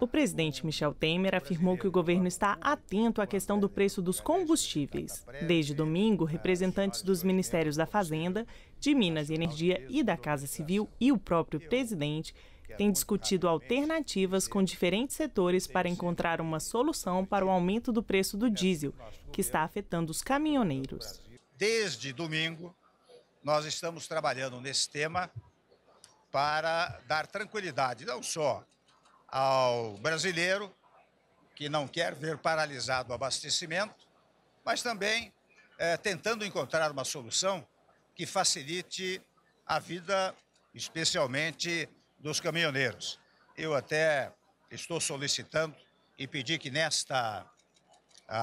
O presidente Michel Temer afirmou que o governo está atento à questão do preço dos combustíveis. Desde domingo, representantes dos ministérios da Fazenda, de Minas e Energia e da Casa Civil e o próprio presidente é têm discutido alternativas com diferentes setores para encontrar uma solução para o aumento do preço do diesel, que está afetando os caminhoneiros. Desde domingo, nós estamos trabalhando nesse tema para dar tranquilidade, não só ao brasileiro que não quer ver paralisado o abastecimento, mas também é, tentando encontrar uma solução que facilite a vida, especialmente dos caminhoneiros. Eu até estou solicitando e pedi que nesta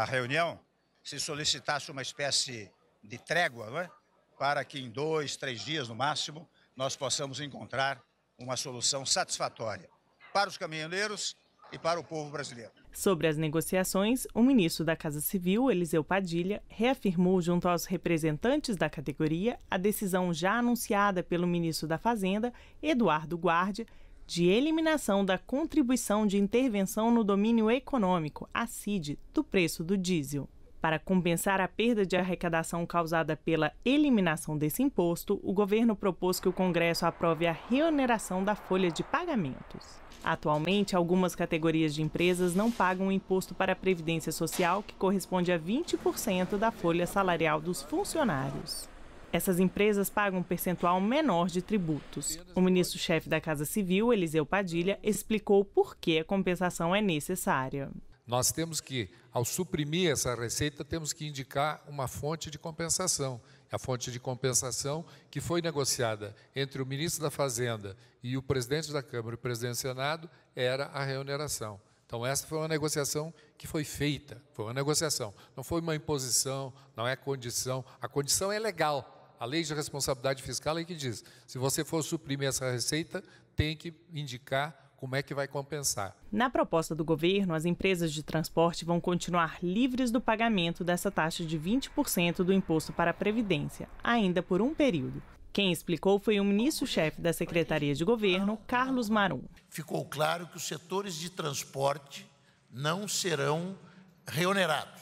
reunião se solicitasse uma espécie de trégua, é? para que em dois, três dias no máximo nós possamos encontrar uma solução satisfatória para os caminhoneiros e para o povo brasileiro. Sobre as negociações, o ministro da Casa Civil, Eliseu Padilha, reafirmou junto aos representantes da categoria a decisão já anunciada pelo ministro da Fazenda, Eduardo Guardi, de eliminação da contribuição de intervenção no domínio econômico, a CID, do preço do diesel. Para compensar a perda de arrecadação causada pela eliminação desse imposto, o governo propôs que o Congresso aprove a reoneração da folha de pagamentos. Atualmente, algumas categorias de empresas não pagam o imposto para a Previdência Social, que corresponde a 20% da folha salarial dos funcionários. Essas empresas pagam um percentual menor de tributos. O ministro-chefe da Casa Civil, Eliseu Padilha, explicou por que a compensação é necessária. Nós temos que, ao suprimir essa receita, temos que indicar uma fonte de compensação. A fonte de compensação que foi negociada entre o ministro da Fazenda e o presidente da Câmara e o presidente do Senado era a remuneração. Então, essa foi uma negociação que foi feita, foi uma negociação. Não foi uma imposição, não é condição. A condição é legal. A lei de responsabilidade fiscal é que diz: se você for suprimir essa receita, tem que indicar como é que vai compensar? Na proposta do governo, as empresas de transporte vão continuar livres do pagamento dessa taxa de 20% do imposto para a Previdência, ainda por um período. Quem explicou foi o ministro-chefe da Secretaria de Governo, Carlos Marum. Ficou claro que os setores de transporte não serão reonerados.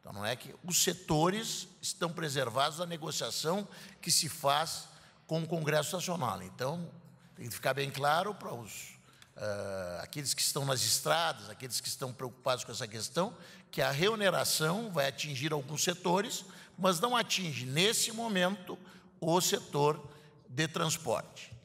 Então, não é que os setores estão preservados da negociação que se faz com o Congresso Nacional. Então, tem que ficar bem claro para os uh, aqueles que estão nas estradas, aqueles que estão preocupados com essa questão, que a reoneração vai atingir alguns setores, mas não atinge, nesse momento, o setor de transporte.